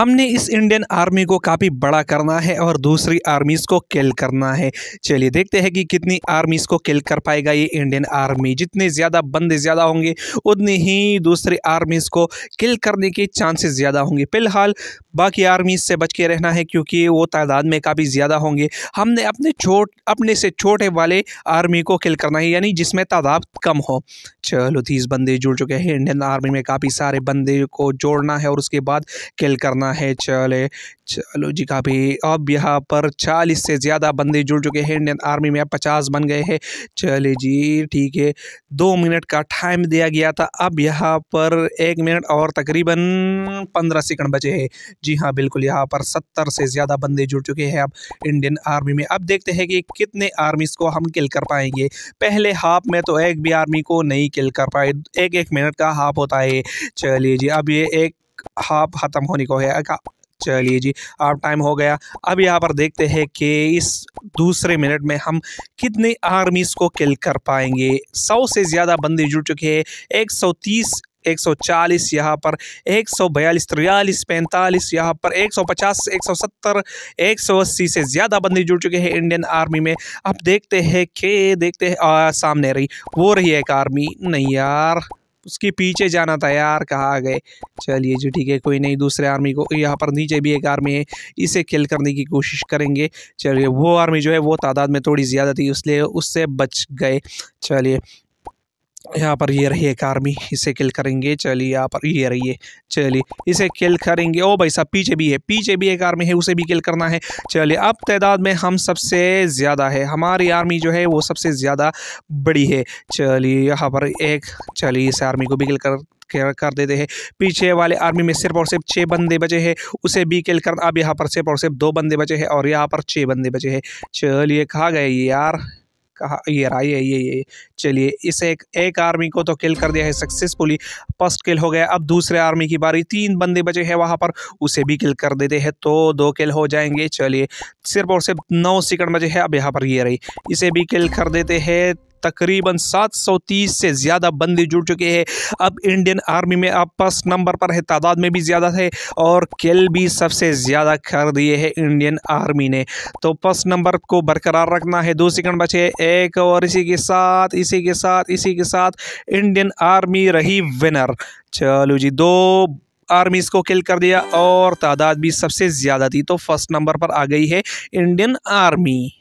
हमने इस Indian army को काफ़ी बड़ा करना है और दूसरी आर्मीज़ को किल करना है चलिए देखते हैं कि कितनी आर्मीज़ को किल कर पाएगा ये इंडियन आर्मी जितने ज़्यादा बंदे ज़्यादा होंगे उतनी ही दूसरी आर्मीज़ को किल करने के चांसेस ज़्यादा होंगे फिलहाल बाकी आर्मीज़ से बच के रहना है क्योंकि वो तादाद में काफ़ी ज़्यादा होंगे हमने अपने छोट अपने से छोटे वाले आर्मी को किल करना है यानी जिसमें तादाद कम हो चलो तीस बंदे जुड़ चुके हैं इंडियन आर्मी में काफ़ी सारे बंदे को जोड़ना है और उसके बाद किल करना करना है चले चलो जी का भी अब यहाँ पर चालीस से ज़्यादा बंदे जुड़ चुके हैं इंडियन आर्मी में अब पचास बन गए हैं चले जी ठीक है दो मिनट का टाइम दिया गया था अब यहाँ पर एक मिनट और तकरीबन पंद्रह सेकंड बचे हैं जी हाँ बिल्कुल यहाँ पर सत्तर से ज़्यादा बंदे जुड़ चुके हैं अब इंडियन आर्मी में अब देखते हैं कि कितने आर्मीज़ को हम किल कर पाएंगे पहले हाफ में तो एक भी आर्मी को नहीं किल कर पाए एक एक मिनट का हाफ होता है चलिए जी अब ये एक हाफ ख़त्म होने को है चलिए जी आप टाइम हो गया अब यहाँ पर देखते हैं कि इस दूसरे मिनट में हम कितने आर्मीज़ को किल कर पाएंगे सौ से ज़्यादा बंदे जुड़ चुके हैं एक सौ तीस एक सौ चालीस यहाँ पर एक सौ बयालीस तिरयालीस पैंतालीस यहाँ पर एक सौ पचास एक सौ सत्तर एक सौ अस्सी से ज़्यादा बंदे जुड़ चुके हैं इंडियन आर्मी में अब देखते हैं कि देखते हैं सामने रही वो रही है एक आर्मी नहीं यार उसके पीछे जाना था यार कहाँ गए चलिए जी ठीक है कोई नहीं दूसरे आर्मी को यहाँ पर नीचे भी एक आर्मी है इसे किल करने की कोशिश करेंगे चलिए वो आर्मी जो है वो तादाद में थोड़ी ज़्यादा थी इसलिए उससे बच गए चलिए यहाँ पर ये रही एक आर्मी इसे किल करेंगे चलिए यहाँ पर ये रही है चलिए इसे किल करेंगे ओ भाई साहब पीछे भी है पीछे भी एक आर्मी है उसे भी किल करना है चलिए अब तादाद में हम सबसे ज़्यादा है हमारी आर्मी जो है वो सबसे ज़्यादा बड़ी है चलिए यहाँ पर एक चलिए इस आर्मी को भी किल कर कर देते हैं पीछे वाले आर्मी में सिर्फ और सिर्फ छः बंदे बचे हैं उसे भी किल कर अब यहाँ पर सिर्फ और सिर्फ दो बंदे बचे हैं और यहाँ पर छः बंदे बचे हैं चलिए कहा गए यार कहा ये रहा ये ये ये चलिए इस एक एक आर्मी को तो किल कर दिया है सक्सेसफुली फर्स्ट किल हो गया अब दूसरे आर्मी की बारी तीन बंदे बचे हैं वहाँ पर उसे भी किल कर देते हैं तो दो किल हो जाएंगे चलिए सिर्फ और सिर्फ नौ सेकंड बचे हैं अब यहाँ पर ये रही इसे भी किल कर देते हैं तकरीबन 730 से ज़्यादा बंदे जुड़ चुके हैं अब इंडियन आर्मी में अब फर्स्ट नंबर पर है तादाद में भी ज़्यादा है और किल भी सबसे ज़्यादा कर दिए है इंडियन आर्मी ने तो फर्स्ट नंबर को बरकरार रखना है दो सेकंड बचे एक और इसी के साथ इसी के साथ इसी के साथ इंडियन आर्मी रही विनर चलो जी दो आर्मीज को किल कर दिया और तादाद भी सबसे ज़्यादा थी तो फर्स्ट नंबर पर आ गई है इंडियन आर्मी